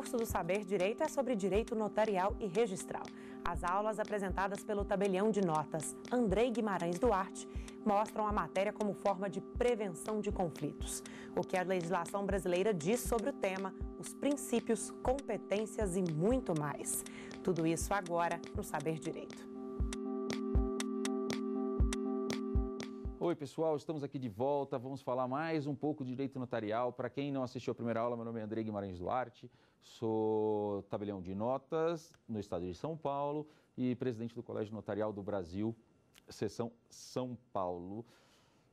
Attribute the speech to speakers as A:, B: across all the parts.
A: curso do Saber Direito é sobre direito notarial e registral. As aulas apresentadas pelo tabelião de notas Andrei Guimarães Duarte mostram a matéria como forma de prevenção de conflitos. O que a legislação brasileira diz sobre o tema, os princípios, competências e muito mais. Tudo isso agora no Saber Direito. Oi, pessoal, estamos aqui de volta. Vamos falar mais um pouco de direito notarial. Para quem não assistiu a primeira aula, meu nome é André Guimarães Duarte sou tabelião de notas no estado de São Paulo e presidente do Colégio Notarial do Brasil, seção São Paulo.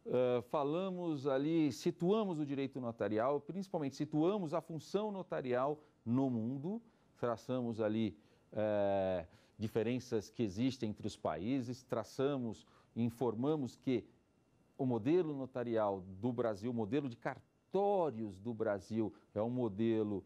A: Uh, falamos ali, situamos o direito notarial, principalmente situamos a função notarial no mundo, traçamos ali uh, diferenças que existem entre os países, traçamos, informamos que o modelo notarial do Brasil, o modelo de cartórios do Brasil, é um modelo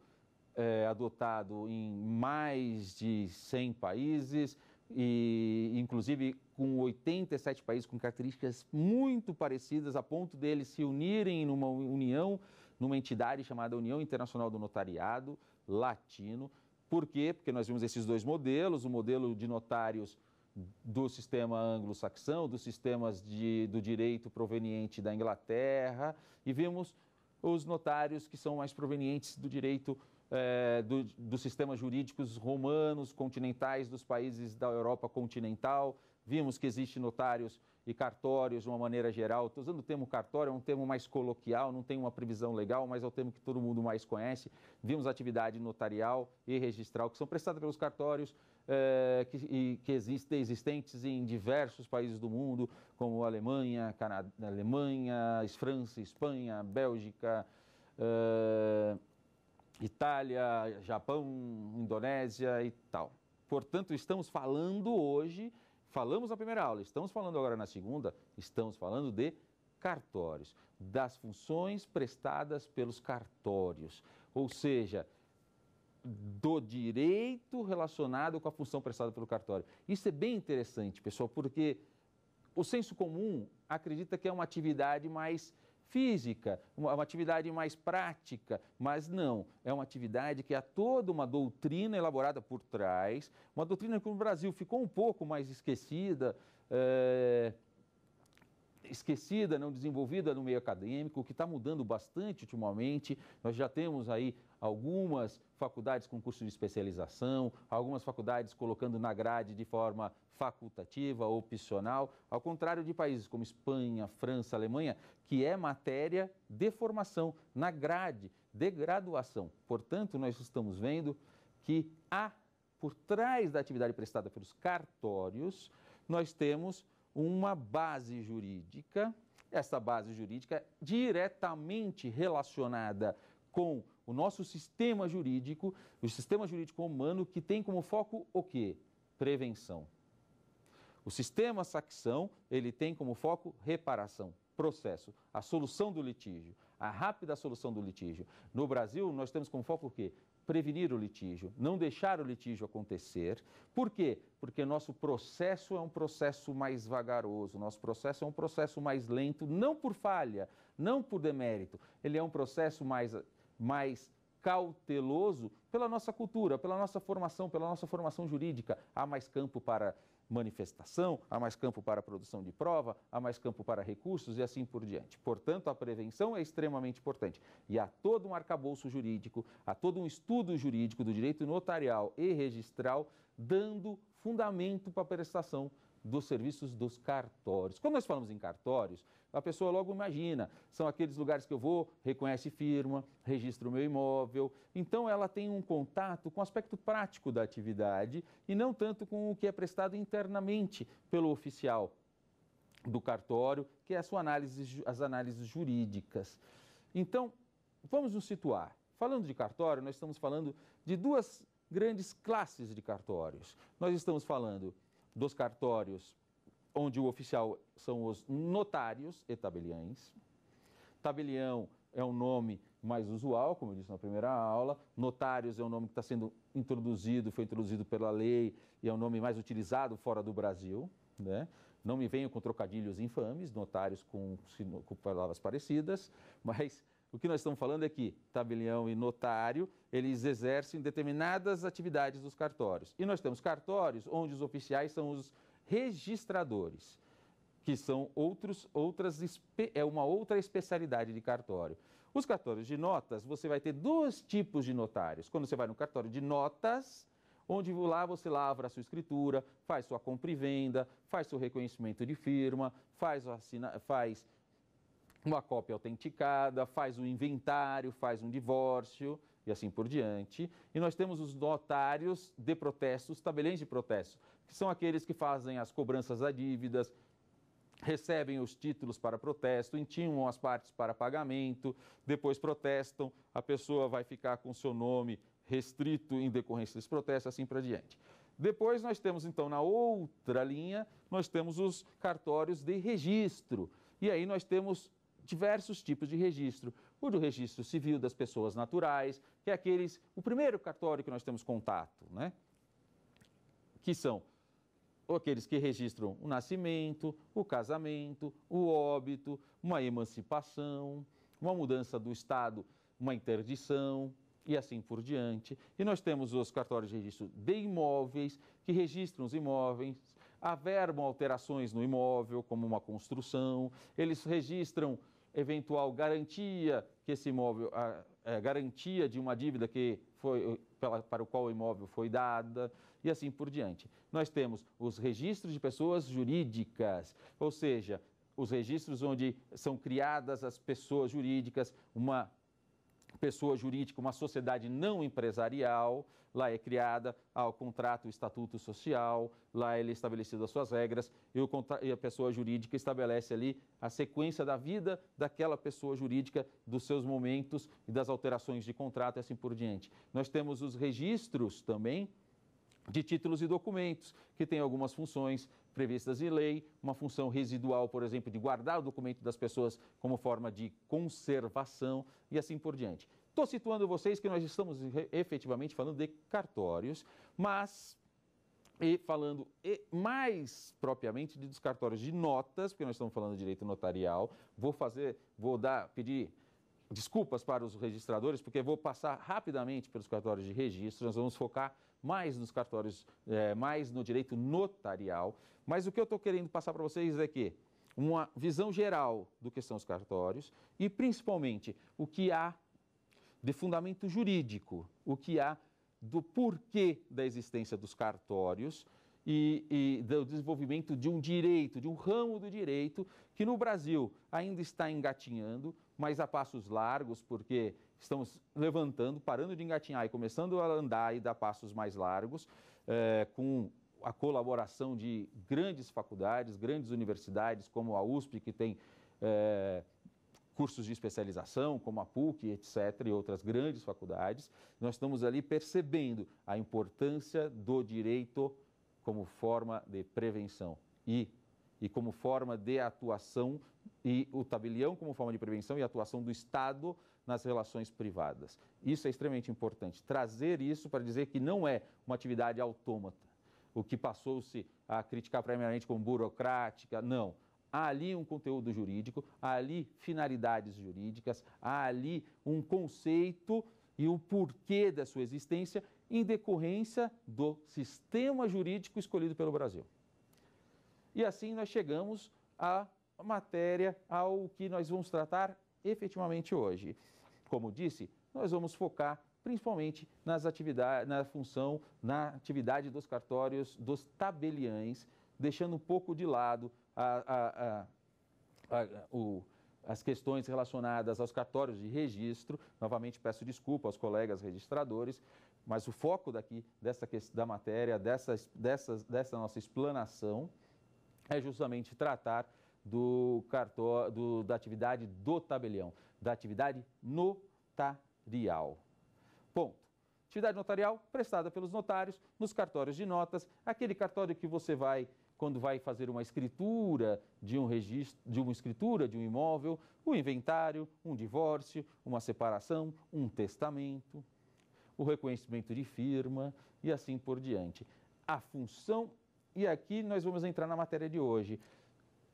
A: é, adotado em mais de 100 países e inclusive com 87 países com características muito parecidas a ponto deles se unirem numa união, numa entidade chamada União Internacional do Notariado Latino. Por quê? Porque nós vimos esses dois modelos, o modelo de notários do sistema anglo-saxão, dos sistemas de, do direito proveniente da Inglaterra, e vimos os notários que são mais provenientes do direito é, do, dos sistemas jurídicos romanos, continentais, dos países da Europa continental. Vimos que existem notários e cartórios de uma maneira geral. Estou usando o termo cartório, é um termo mais coloquial, não tem uma previsão legal, mas é o termo que todo mundo mais conhece. Vimos atividade notarial e registral que são prestadas pelos cartórios é, que, e, que existem existentes em diversos países do mundo, como Alemanha, Canadá, Alemanha, França, Espanha, Bélgica. É, Itália, Japão, Indonésia e tal. Portanto, estamos falando hoje, falamos na primeira aula, estamos falando agora na segunda, estamos falando de cartórios, das funções prestadas pelos cartórios, ou seja, do direito relacionado com a função prestada pelo cartório. Isso é bem interessante, pessoal, porque o senso comum acredita que é uma atividade mais física, uma, uma atividade mais prática, mas não, é uma atividade que há toda uma doutrina elaborada por trás, uma doutrina que no Brasil ficou um pouco mais esquecida. É esquecida, não desenvolvida no meio acadêmico, que está mudando bastante ultimamente. Nós já temos aí algumas faculdades com curso de especialização, algumas faculdades colocando na grade de forma facultativa, opcional, ao contrário de países como Espanha, França, Alemanha, que é matéria de formação, na grade de graduação. Portanto, nós estamos vendo que há, por trás da atividade prestada pelos cartórios, nós temos uma base jurídica, essa base jurídica é diretamente relacionada com o nosso sistema jurídico, o sistema jurídico humano que tem como foco o quê? Prevenção. O sistema saxão, ele tem como foco reparação, processo, a solução do litígio, a rápida solução do litígio. No Brasil, nós temos como foco o quê? Prevenir o litígio, não deixar o litígio acontecer. Por quê? Porque nosso processo é um processo mais vagaroso, nosso processo é um processo mais lento, não por falha, não por demérito. Ele é um processo mais mais cauteloso pela nossa cultura, pela nossa formação, pela nossa formação jurídica. Há mais campo para manifestação, há mais campo para produção de prova, há mais campo para recursos e assim por diante. Portanto, a prevenção é extremamente importante. E há todo um arcabouço jurídico, há todo um estudo jurídico do direito notarial e registral dando fundamento para a prestação dos serviços dos cartórios. Quando nós falamos em cartórios, a pessoa logo imagina, são aqueles lugares que eu vou, reconhece firma, registro o meu imóvel. Então ela tem um contato com o aspecto prático da atividade e não tanto com o que é prestado internamente pelo oficial do cartório, que é a sua análise, as análises jurídicas. Então, vamos nos situar. Falando de cartório, nós estamos falando de duas grandes classes de cartórios. Nós estamos falando dos cartórios, onde o oficial são os notários e tabeliães. Tabelião é um nome mais usual, como eu disse na primeira aula. Notários é um nome que está sendo introduzido, foi introduzido pela lei e é um nome mais utilizado fora do Brasil. Né? Não me venham com trocadilhos infames, notários com, com palavras parecidas, mas o que nós estamos falando é que tabelião e notário, eles exercem determinadas atividades dos cartórios. E nós temos cartórios onde os oficiais são os registradores, que são outros, outras, é uma outra especialidade de cartório. Os cartórios de notas, você vai ter dois tipos de notários. Quando você vai no cartório de notas, onde lá você lavra a sua escritura, faz sua compra e venda, faz seu reconhecimento de firma, faz, assina, faz uma cópia autenticada, faz um inventário, faz um divórcio e assim por diante. E nós temos os notários de protestos, tabelões de protesto, que são aqueles que fazem as cobranças a dívidas, recebem os títulos para protesto, intimam as partes para pagamento, depois protestam, a pessoa vai ficar com seu nome restrito em decorrência desse protesto, assim para diante. Depois nós temos, então, na outra linha, nós temos os cartórios de registro. E aí nós temos diversos tipos de registro. O do registro civil das pessoas naturais, que é aqueles. O primeiro cartório que nós temos contato, né? Que são aqueles que registram o nascimento, o casamento, o óbito, uma emancipação, uma mudança do Estado, uma interdição e assim por diante. E nós temos os cartórios de registro de imóveis, que registram os imóveis, averbam alterações no imóvel, como uma construção, eles registram eventual garantia que esse imóvel, a, a é, garantia de uma dívida que foi pela, para o qual o imóvel foi dada e assim por diante. Nós temos os registros de pessoas jurídicas, ou seja, os registros onde são criadas as pessoas jurídicas, uma pessoa jurídica, uma sociedade não empresarial, lá é criada ao contrato, o estatuto social, lá ele é estabelecido as suas regras e, o, e a pessoa jurídica estabelece ali a sequência da vida daquela pessoa jurídica, dos seus momentos e das alterações de contrato e assim por diante. Nós temos os registros também de títulos e documentos, que tem algumas funções previstas em lei, uma função residual, por exemplo, de guardar o documento das pessoas como forma de conservação e assim por diante. Estou situando vocês que nós estamos efetivamente falando de cartórios, mas e falando mais propriamente de dos cartórios de notas, porque nós estamos falando de direito notarial. Vou fazer, vou dar, pedir desculpas para os registradores, porque vou passar rapidamente pelos cartórios de registro. Nós vamos focar mais nos cartórios, é, mais no direito notarial. Mas o que eu estou querendo passar para vocês é que uma visão geral do que são os cartórios e, principalmente, o que há de fundamento jurídico, o que há do porquê da existência dos cartórios e, e, do desenvolvimento de um direito, de um ramo do direito, que no Brasil ainda está engatinhando, mas a passos largos, porque estamos levantando, parando de engatinhar e começando a andar e dar passos mais largos, é, com a colaboração de grandes faculdades, grandes universidades, como a USP, que tem é, cursos de especialização, como a PUC, etc., e outras grandes faculdades. Nós estamos ali percebendo a importância do direito como forma de prevenção e, e como forma de atuação, e o tabelião como forma de prevenção e atuação do Estado nas relações privadas. Isso é extremamente importante. Trazer isso para dizer que não é uma atividade autômata, o que passou-se a criticar primeiramente como burocrática, não. Há ali um conteúdo jurídico, há ali finalidades jurídicas, há ali um conceito e o porquê da sua existência em decorrência do sistema jurídico escolhido pelo Brasil. E assim nós chegamos à matéria, ao que nós vamos tratar efetivamente hoje. Como disse, nós vamos focar principalmente nas atividades, na função, na atividade dos cartórios, dos tabeliães, deixando um pouco de lado a, a, a, o, as questões relacionadas aos cartórios de registro. Novamente peço desculpa aos colegas registradores, mas o foco daqui dessa da matéria, dessa, dessa, dessa nossa explanação, é justamente tratar do cartório, do, da atividade do tabelião da atividade notarial. Ponto. Atividade notarial prestada pelos notários nos cartórios de notas, aquele cartório que você vai quando vai fazer uma escritura de um registro, de uma escritura de um imóvel, o um inventário, um divórcio, uma separação, um testamento, o reconhecimento de firma e assim por diante. A função e aqui nós vamos entrar na matéria de hoje.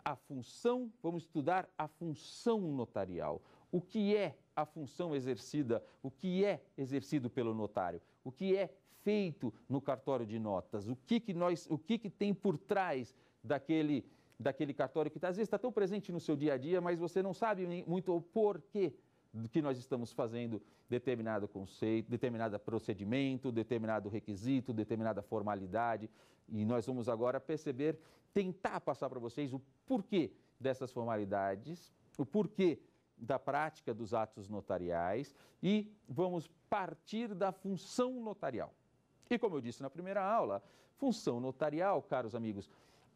A: A função, vamos estudar a função notarial o que é a função exercida, o que é exercido pelo notário, o que é feito no cartório de notas, o que, que, nós, o que, que tem por trás daquele, daquele cartório que tá, às vezes está tão presente no seu dia a dia, mas você não sabe muito o porquê do que nós estamos fazendo determinado conceito, determinado procedimento, determinado requisito, determinada formalidade. E nós vamos agora perceber, tentar passar para vocês o porquê dessas formalidades, o porquê da prática dos atos notariais e vamos partir da função notarial. E como eu disse na primeira aula, função notarial, caros amigos,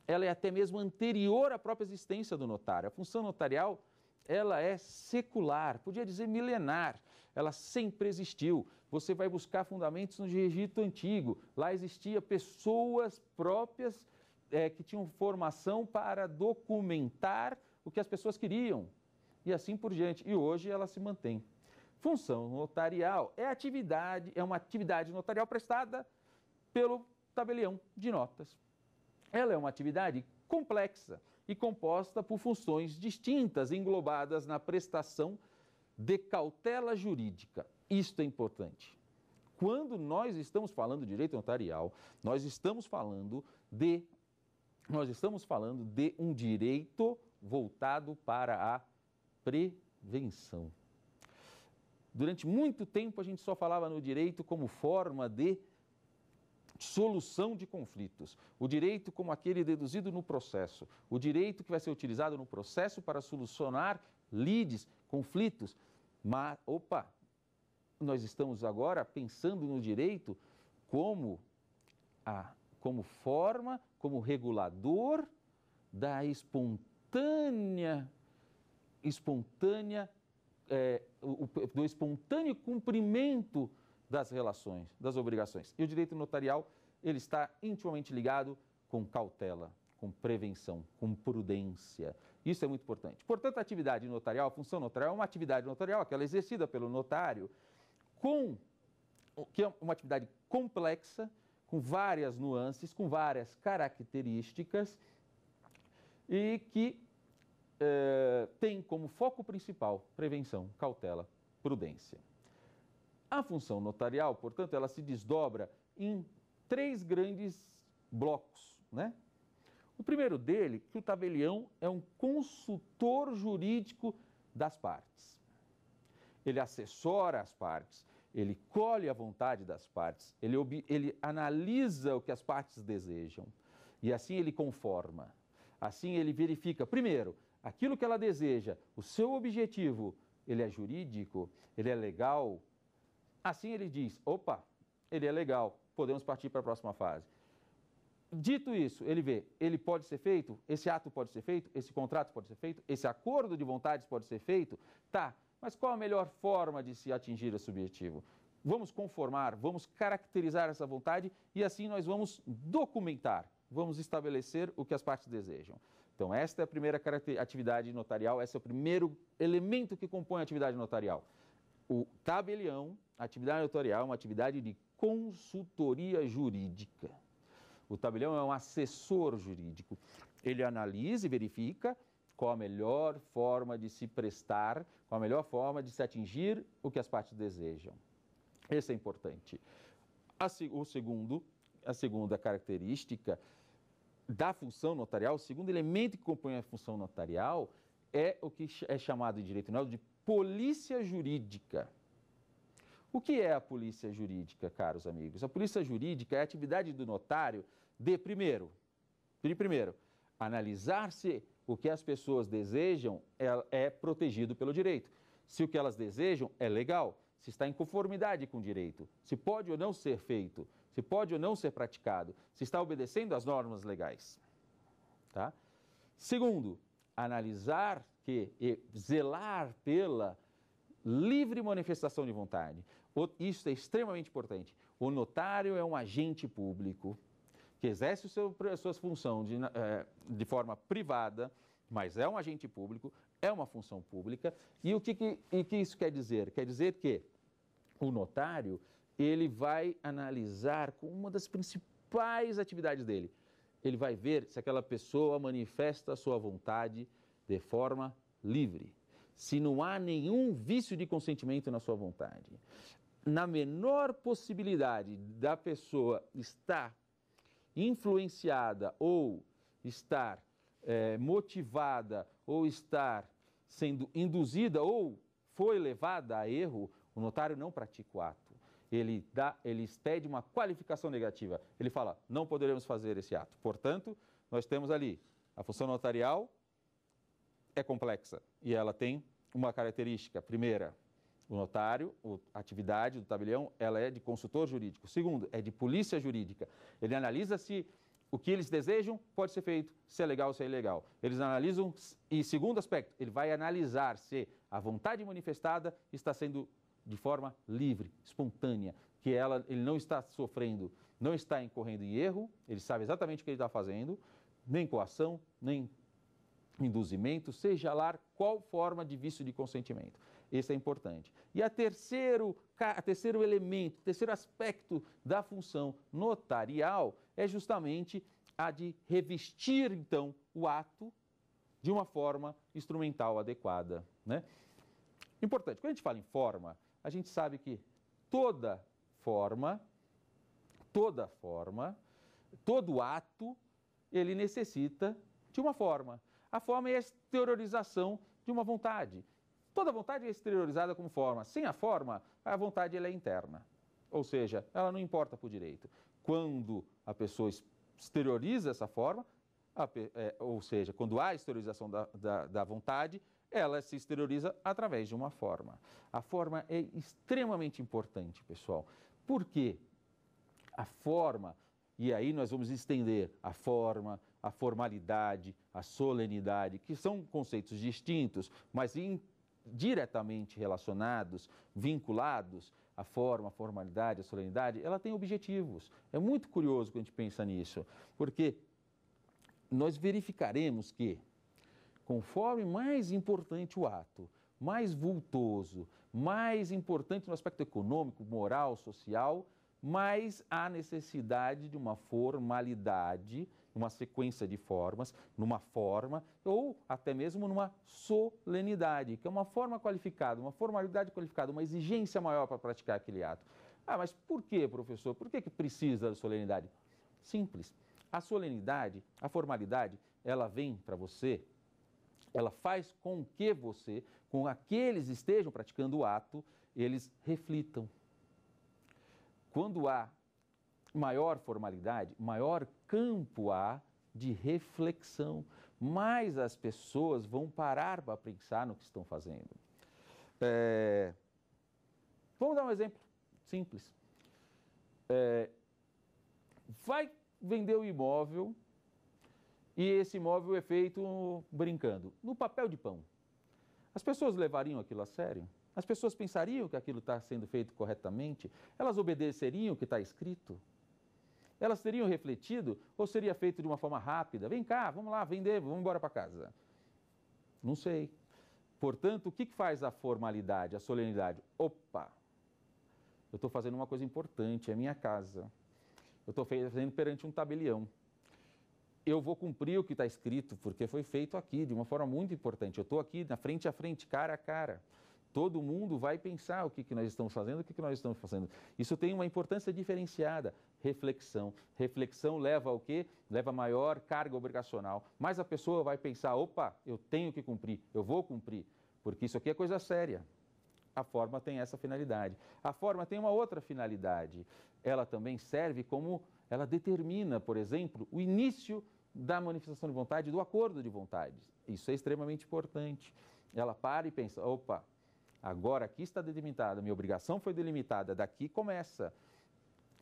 A: ela é até mesmo anterior à própria existência do notário. A função notarial ela é secular, podia dizer milenar, ela sempre existiu. Você vai buscar fundamentos no Egito Antigo, lá existia pessoas próprias é, que tinham formação para documentar o que as pessoas queriam, e assim por diante. E hoje ela se mantém. Função notarial é atividade, é uma atividade notarial prestada pelo tabelião de notas. Ela é uma atividade complexa e composta por funções distintas englobadas na prestação de cautela jurídica. Isto é importante. Quando nós estamos falando de direito notarial, nós estamos falando de nós estamos falando de um direito voltado para a prevenção. Durante muito tempo a gente só falava no direito como forma de solução de conflitos, o direito como aquele deduzido no processo, o direito que vai ser utilizado no processo para solucionar lides, conflitos. Mas, opa, nós estamos agora pensando no direito como a como forma, como regulador da espontânea espontânea, é, o, do espontâneo cumprimento das relações, das obrigações. E o direito notarial, ele está intimamente ligado com cautela, com prevenção, com prudência. Isso é muito importante. Portanto, a atividade notarial, a função notarial é uma atividade notarial, aquela é exercida pelo notário, com que é uma atividade complexa, com várias nuances, com várias características, e que é, tem como foco principal prevenção, cautela, prudência. A função notarial, portanto, ela se desdobra em três grandes blocos, né? O primeiro dele, que o tabelião é um consultor jurídico das partes. Ele assessora as partes, ele colhe a vontade das partes, ele, ele analisa o que as partes desejam e assim ele conforma. Assim ele verifica, primeiro, aquilo que ela deseja, o seu objetivo, ele é jurídico, ele é legal, assim ele diz: opa, ele é legal, podemos partir para a próxima fase. Dito isso, ele vê, ele pode ser feito, esse ato pode ser feito, esse contrato pode ser feito, esse acordo de vontades pode ser feito, tá, mas qual a melhor forma de se atingir esse objetivo? Vamos conformar, vamos caracterizar essa vontade e assim nós vamos documentar, vamos estabelecer o que as partes desejam. Então, esta é a primeira atividade notarial, esse é o primeiro elemento que compõe a atividade notarial. O tabelião, a atividade notarial, é uma atividade de consultoria jurídica. O tabelião é um assessor jurídico. Ele analisa e verifica qual a melhor forma de se prestar, qual a melhor forma de se atingir o que as partes desejam. Esse é importante. A, o segundo, a segunda característica da função notarial, o segundo elemento que compõe a função notarial é o que é chamado em direito notarial de polícia jurídica. O que é a polícia jurídica, caros amigos? A polícia jurídica é a atividade do notário de primeiro, de primeiro, analisar se o que as pessoas desejam é, é protegido pelo direito. Se o que elas desejam é legal, se está em conformidade com o direito, se pode ou não ser feito se pode ou não ser praticado, se está obedecendo às normas legais. Tá? Segundo, analisar que e zelar pela livre manifestação de vontade. O, isso é extremamente importante. O notário é um agente público que exerce seu, a sua função de, é, de forma privada, mas é um agente público, é uma função pública. E o que, que, e que isso quer dizer? Quer dizer que o notário ele vai analisar com uma das principais atividades dele. Ele vai ver se aquela pessoa manifesta a sua vontade de forma livre, se não há nenhum vício de consentimento na sua vontade. Na menor possibilidade da pessoa estar influenciada ou estar é, motivada ou estar sendo induzida ou foi levada a erro, o notário não pratica o ato ele dá, ele expede uma qualificação negativa. Ele fala: não poderemos fazer esse ato. Portanto, nós temos ali a função notarial é complexa e ela tem uma característica. Primeira, o notário, a atividade do tabelião, ela é de consultor jurídico. Segundo, é de polícia jurídica. Ele analisa se o que eles desejam pode ser feito, se é legal ou se é ilegal. Eles analisam, e segundo aspecto, ele vai analisar se a vontade manifestada está sendo de forma livre, espontânea, que ela, ele não está sofrendo, não está incorrendo em erro, ele sabe exatamente o que ele está fazendo, nem coação, nem induzimento, seja lá qual forma de vício de consentimento. Esse é importante. E a terceiro, a terceiro elemento, terceiro aspecto da função notarial é justamente a de revestir, então, o ato de uma forma instrumental adequada. Né? Importante, quando a gente fala em forma, a gente sabe que toda forma, toda forma, todo ato, ele necessita de uma forma. A forma é a exteriorização de uma vontade. Toda vontade é exteriorizada como forma. Sem a forma, a vontade ela é interna. Ou seja, ela não importa por direito. Quando a pessoa exterioriza essa forma, a, é, ou seja, quando há exteriorização da, da, da vontade, ela se exterioriza através de uma forma. A forma é extremamente importante, pessoal. Por quê? A forma, e aí nós vamos estender a forma, a formalidade, a solenidade, que são conceitos distintos, mas diretamente relacionados, vinculados, a forma, à formalidade, à solenidade, ela tem objetivos. É muito curioso quando a gente pensa nisso, porque nós verificaremos que Conforme mais importante o ato, mais vultoso, mais importante no aspecto econômico, moral, social, mais há necessidade de uma formalidade, uma sequência de formas, numa forma ou até mesmo numa solenidade, que é uma forma qualificada, uma formalidade qualificada, uma exigência maior para praticar aquele ato. Ah, mas por que, professor? Por que, que precisa da solenidade? Simples. A solenidade, a formalidade, ela vem para você ela faz com que você, com aqueles que estejam praticando o ato, eles reflitam. Quando há maior formalidade, maior campo há de reflexão, mais as pessoas vão parar para pensar no que estão fazendo. É... Vamos dar um exemplo simples. É... Vai vender o imóvel e esse imóvel é feito brincando, no papel de pão. As pessoas levariam aquilo a sério? As pessoas pensariam que aquilo está sendo feito corretamente? Elas obedeceriam o que está escrito? Elas teriam refletido ou seria feito de uma forma rápida? Vem cá, vamos lá, vender, vamos embora para casa. Não sei. Portanto, o que faz a formalidade, a solenidade? Opa! Eu estou fazendo uma coisa importante, é minha casa. Eu estou fazendo perante um tabelião eu vou cumprir o que está escrito, porque foi feito aqui de uma forma muito importante. Eu estou aqui na frente a frente, cara a cara. Todo mundo vai pensar o que, que nós estamos fazendo, o que, que nós estamos fazendo. Isso tem uma importância diferenciada. Reflexão. Reflexão leva ao quê? Leva maior carga obrigacional. Mas a pessoa vai pensar: opa, eu tenho que cumprir, eu vou cumprir, porque isso aqui é coisa séria. A forma tem essa finalidade. A forma tem uma outra finalidade. Ela também serve como ela determina, por exemplo, o início da manifestação de vontade, do acordo de vontades. Isso é extremamente importante. Ela para e pensa: opa, agora aqui está delimitada, minha obrigação foi delimitada, daqui começa.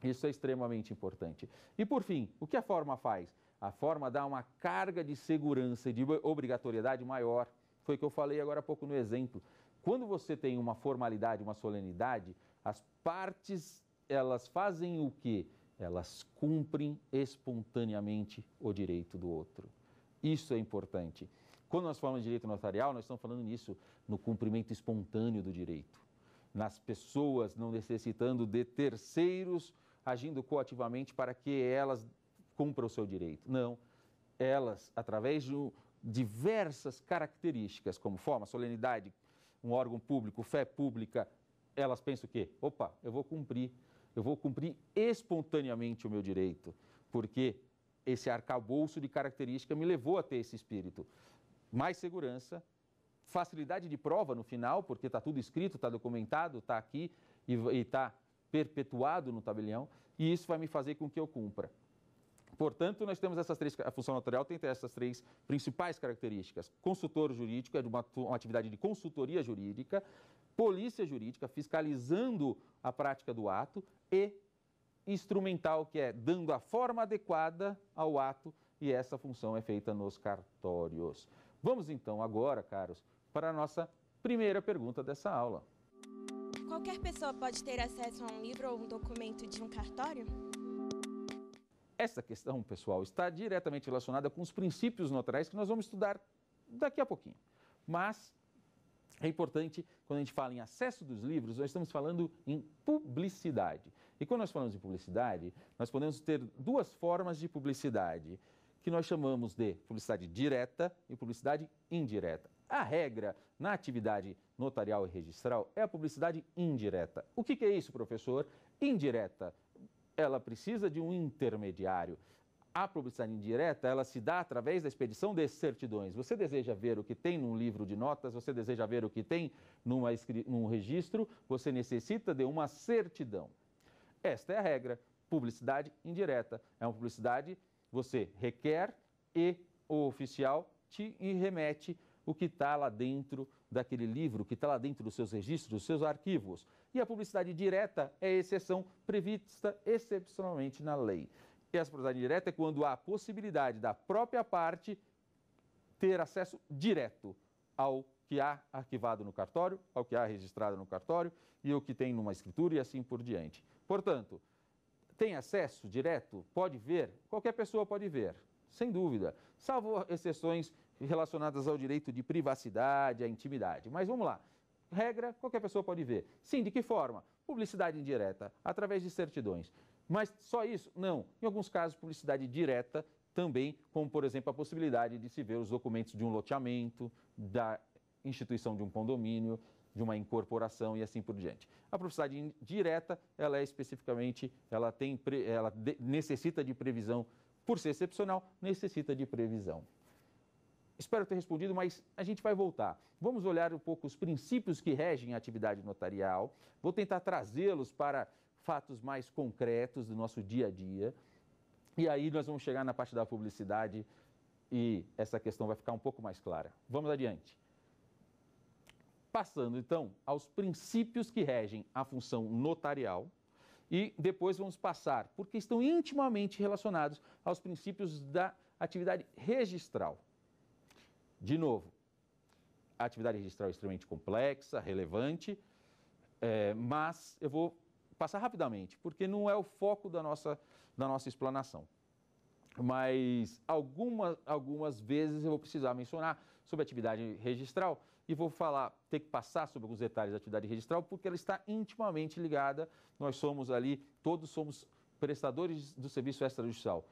A: Isso é extremamente importante. E por fim, o que a forma faz? A forma dá uma carga de segurança e de obrigatoriedade maior. Foi o que eu falei agora há pouco no exemplo. Quando você tem uma formalidade, uma solenidade, as partes elas fazem o quê? elas cumprem espontaneamente o direito do outro. Isso é importante. Quando nós falamos de direito notarial, nós estamos falando nisso, no cumprimento espontâneo do direito. Nas pessoas não necessitando de terceiros agindo coativamente para que elas cumpram o seu direito. Não. Elas, através de diversas características, como forma, solenidade, um órgão público, fé pública, elas pensam o quê? Opa, eu vou cumprir eu vou cumprir espontaneamente o meu direito, porque esse arcabouço de característica me levou a ter esse espírito. Mais segurança, facilidade de prova no final, porque está tudo escrito, está documentado, está aqui e está perpetuado no tabelião, e isso vai me fazer com que eu cumpra. Portanto, nós temos essas três, a função notarial tem essas três principais características. Consultor jurídico é de uma, uma atividade de consultoria jurídica, polícia jurídica fiscalizando a prática do ato e instrumental, que é dando a forma adequada ao ato, e essa função é feita nos cartórios. Vamos então agora, caros, para a nossa primeira pergunta dessa aula. Qualquer pessoa pode ter acesso a um livro ou um documento de um cartório? Essa questão, pessoal, está diretamente relacionada com os princípios notariais que nós vamos estudar daqui a pouquinho. Mas é importante, quando a gente fala em acesso dos livros, nós estamos falando em publicidade. E quando nós falamos de publicidade, nós podemos ter duas formas de publicidade, que nós chamamos de publicidade direta e publicidade indireta. A regra na atividade notarial e registral é a publicidade indireta. O que, que é isso, professor? Indireta ela precisa de um intermediário. A publicidade indireta, ela se dá através da expedição de certidões. Você deseja ver o que tem num livro de notas, você deseja ver o que tem numa, num registro, você necessita de uma certidão. Esta é a regra. Publicidade indireta. É uma publicidade, você requer e o oficial te remete o que está lá dentro daquele livro que está lá dentro dos seus registros, dos seus arquivos. E a publicidade direta é exceção prevista excepcionalmente na lei. E essa publicidade direta é quando há a possibilidade da própria parte ter acesso direto ao que há arquivado no cartório, ao que há registrado no cartório e o que tem numa escritura e assim por diante. Portanto, tem acesso direto, pode ver, qualquer pessoa pode ver, sem dúvida, salvo exceções relacionadas ao direito de privacidade, à intimidade. Mas vamos lá. Regra, qualquer pessoa pode ver. Sim, de que forma? Publicidade indireta, através de certidões. Mas só isso? Não. Em alguns casos, publicidade direta também, como por exemplo a possibilidade de se ver os documentos de um loteamento, da instituição de um condomínio, de uma incorporação e assim por diante. A publicidade indireta, ela é especificamente, ela tem, ela necessita de previsão, por ser excepcional, necessita de previsão. Espero ter respondido, mas a gente vai voltar. Vamos olhar um pouco os princípios que regem a atividade notarial. Vou tentar trazê-los para fatos mais concretos do nosso dia a dia. E aí nós vamos chegar na parte da publicidade e essa questão vai ficar um pouco mais clara. Vamos adiante. Passando então aos princípios que regem a função notarial e depois vamos passar, porque estão intimamente relacionados aos princípios da atividade registral. De novo, a atividade registral é extremamente complexa, relevante, é, mas eu vou passar rapidamente, porque não é o foco da nossa, da nossa explanação. Mas algumas, algumas vezes eu vou precisar mencionar sobre a atividade registral e vou falar, ter que passar sobre alguns detalhes da atividade registral, porque ela está intimamente ligada. Nós somos ali, todos somos prestadores do serviço extrajudicial,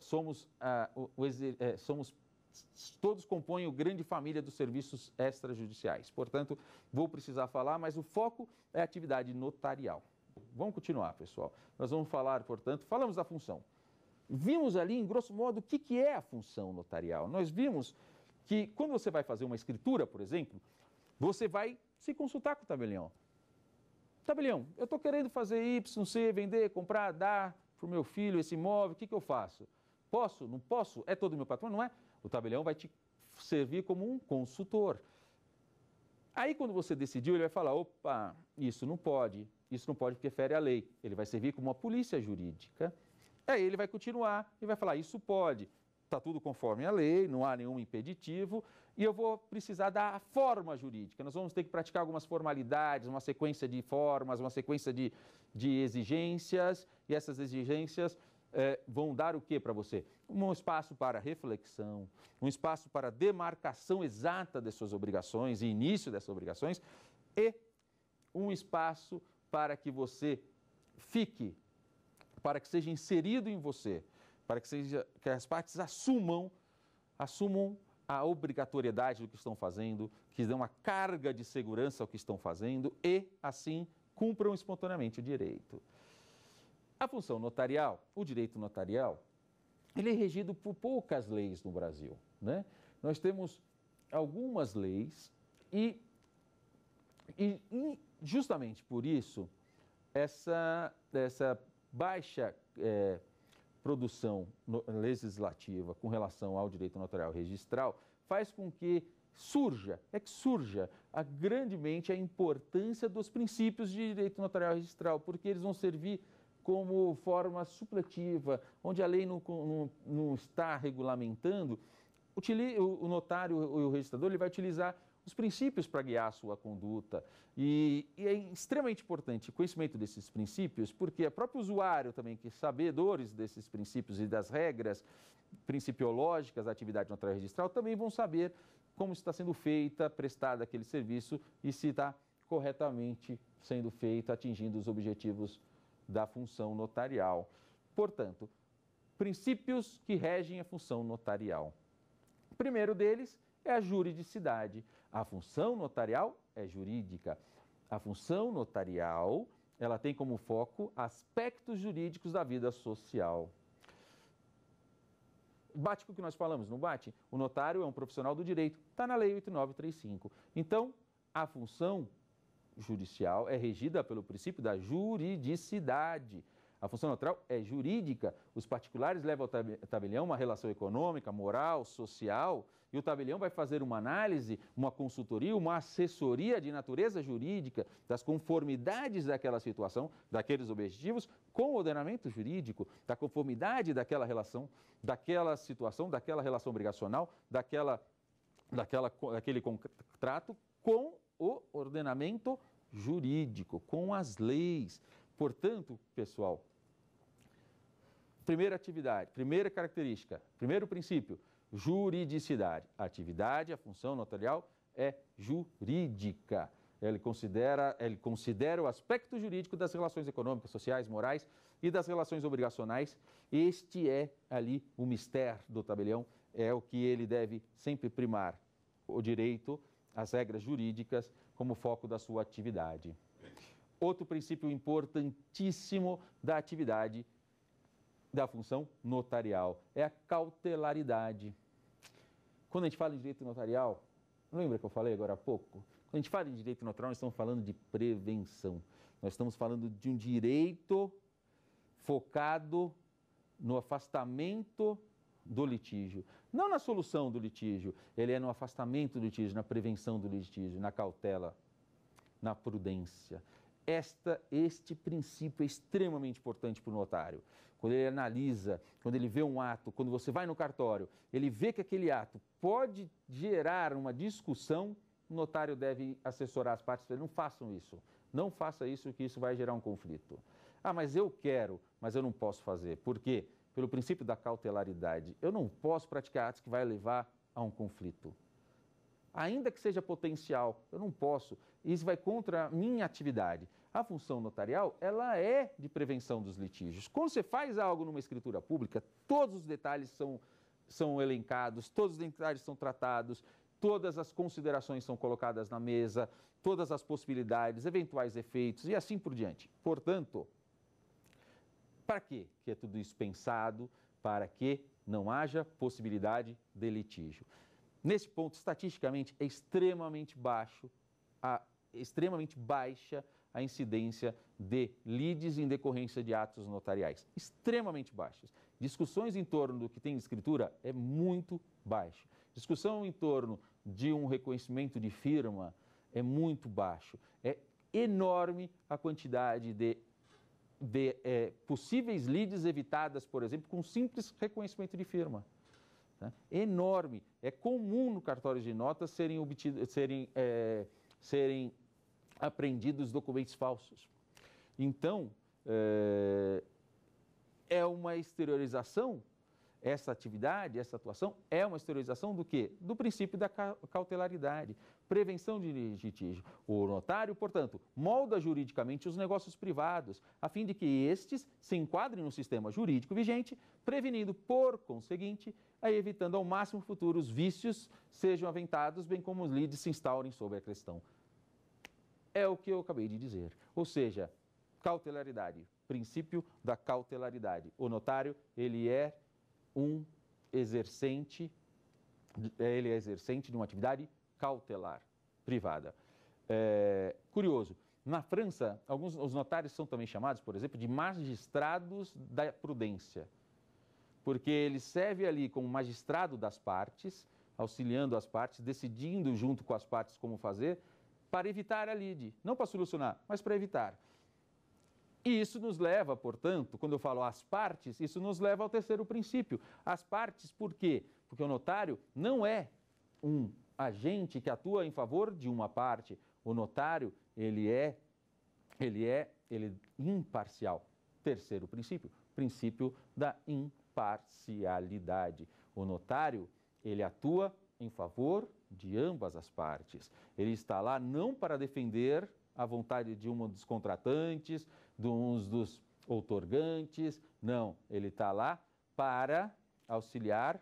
A: somos, ah, o, o, é, somos todos compõem o grande família dos serviços extrajudiciais. Portanto, vou precisar falar, mas o foco é a atividade notarial. Vamos continuar, pessoal. Nós vamos falar, portanto, falamos da função. Vimos ali, em grosso modo, o que, é a função notarial. Nós vimos que quando você vai fazer uma escritura, por exemplo, você vai se consultar com o tabelião. Tabelião, eu estou querendo fazer Y, C, vender, comprar, dar para o meu filho esse imóvel, o que, que eu faço? Posso? Não posso? É todo meu patrimônio? Não é? O tabelião vai te servir como um consultor. Aí, quando você decidiu, ele vai falar: opa, isso não pode, isso não pode porque fere a lei. Ele vai servir como uma polícia jurídica. Aí ele vai continuar e vai falar: isso pode, está tudo conforme a lei, não há nenhum impeditivo, e eu vou precisar da forma jurídica. Nós vamos ter que praticar algumas formalidades, uma sequência de formas, uma sequência de, de exigências, e essas exigências é, vão dar o que para você? Um espaço para reflexão, um espaço para demarcação exata das suas obrigações e início dessas obrigações, e um espaço para que você fique, para que seja inserido em você, para que, seja, que as partes assumam, assumam a obrigatoriedade do que estão fazendo, que dão uma carga de segurança ao que estão fazendo e, assim, cumpram espontaneamente o direito. A função notarial, o direito notarial, ele é regido por poucas leis no Brasil. Né? Nós temos algumas leis e, e, e justamente por isso, essa, essa baixa é, produção no, legislativa com relação ao direito notarial registral faz com que surja, é que surja a, grandemente a importância dos princípios de direito notarial registral, porque eles vão servir como forma supletiva, onde a lei não, não, não está regulamentando, o notário e o registrador ele vai utilizar os princípios para guiar a sua conduta. E, e, é extremamente importante o conhecimento desses princípios, porque o próprio usuário também, que é sabedores desses princípios e das regras principiológicas da atividade notarial registral, também vão saber como está sendo feita, prestada aquele serviço e se está corretamente sendo feito, atingindo os objetivos da função notarial. Portanto, princípios que regem a função notarial. O primeiro deles é a juridicidade. A função notarial é jurídica. A função notarial, ela tem como foco aspectos jurídicos da vida social. Bate com o que nós falamos, não bate? O notário é um profissional do direito, está na Lei 8935. Então, a função judicial é regida pelo princípio da juridicidade. A função neutral é jurídica. Os particulares levam ao tabelião uma relação econômica, moral, social, e o tabelião vai fazer uma análise, uma consultoria, uma assessoria de natureza jurídica das conformidades daquela situação, daqueles objetivos, com o ordenamento jurídico, da conformidade daquela relação, daquela situação, daquela relação obrigacional, daquela, daquela, daquele contrato com o ordenamento jurídico, com as leis. Portanto, pessoal, primeira atividade, primeira característica, primeiro princípio, juridicidade. A atividade, a função notarial é jurídica. Ele considera, ele considera o aspecto jurídico das relações econômicas, sociais, morais e das relações obrigacionais. Este é ali o mistério do tabelião, é o que ele deve sempre primar: o direito as regras jurídicas como foco da sua atividade. Outro princípio importantíssimo da atividade da função notarial é a cautelaridade. Quando a gente fala em direito notarial, lembra que eu falei agora há pouco? Quando a gente fala em direito notarial, nós estamos falando de prevenção. Nós estamos falando de um direito focado no afastamento do litígio. Não na solução do litígio, ele é no afastamento do litígio, na prevenção do litígio, na cautela, na prudência. Esta, este princípio é extremamente importante para o notário. Quando ele analisa, quando ele vê um ato, quando você vai no cartório, ele vê que aquele ato pode gerar uma discussão, o notário deve assessorar as partes, não façam isso, não faça isso que isso vai gerar um conflito. Ah, mas eu quero, mas eu não posso fazer. Por quê? pelo princípio da cautelaridade. Eu não posso praticar atos que vai levar a um conflito. Ainda que seja potencial, eu não posso. Isso vai contra a minha atividade. A função notarial, ela é de prevenção dos litígios. Quando você faz algo numa escritura pública, todos os detalhes são, são elencados, todos os detalhes são tratados, todas as considerações são colocadas na mesa, todas as possibilidades, eventuais efeitos e assim por diante. Portanto, para quê que é tudo isso pensado? Para que não haja possibilidade de litígio. Nesse ponto, estatisticamente, é extremamente baixo, a, extremamente baixa a incidência de lides em decorrência de atos notariais. Extremamente baixas. Discussões em torno do que tem escritura é muito baixo. Discussão em torno de um reconhecimento de firma é muito baixo. É enorme a quantidade de de é, possíveis leads evitadas, por exemplo, com simples reconhecimento de firma. Né? É enorme. É comum no cartório de notas serem, obtidos, serem, é, serem apreendidos documentos falsos. Então, é, é uma exteriorização, essa atividade, essa atuação, é uma exteriorização do quê? Do princípio da cautelaridade prevenção de litígio. O notário, portanto, molda juridicamente os negócios privados, a fim de que estes se enquadrem no sistema jurídico vigente, prevenindo, por conseguinte, a evitando ao máximo futuros vícios sejam aventados, bem como os lides se instaurem sobre a questão. É o que eu acabei de dizer. Ou seja, cautelaridade, princípio da cautelaridade. O notário, ele é um exercente, ele é exercente de uma atividade cautelar privada. É, curioso, na França, alguns os notários são também chamados, por exemplo, de magistrados da prudência, porque ele serve ali como magistrado das partes, auxiliando as partes, decidindo junto com as partes como fazer, para evitar a lide, não para solucionar, mas para evitar. E isso nos leva, portanto, quando eu falo as partes, isso nos leva ao terceiro princípio. As partes, por quê? Porque o notário não é um agente que atua em favor de uma parte. O notário, ele é, ele é, ele é imparcial. Terceiro princípio, princípio da imparcialidade. O notário, ele atua em favor de ambas as partes. Ele está lá não para defender a vontade de um dos contratantes, de uns dos outorgantes, não. Ele está lá para auxiliar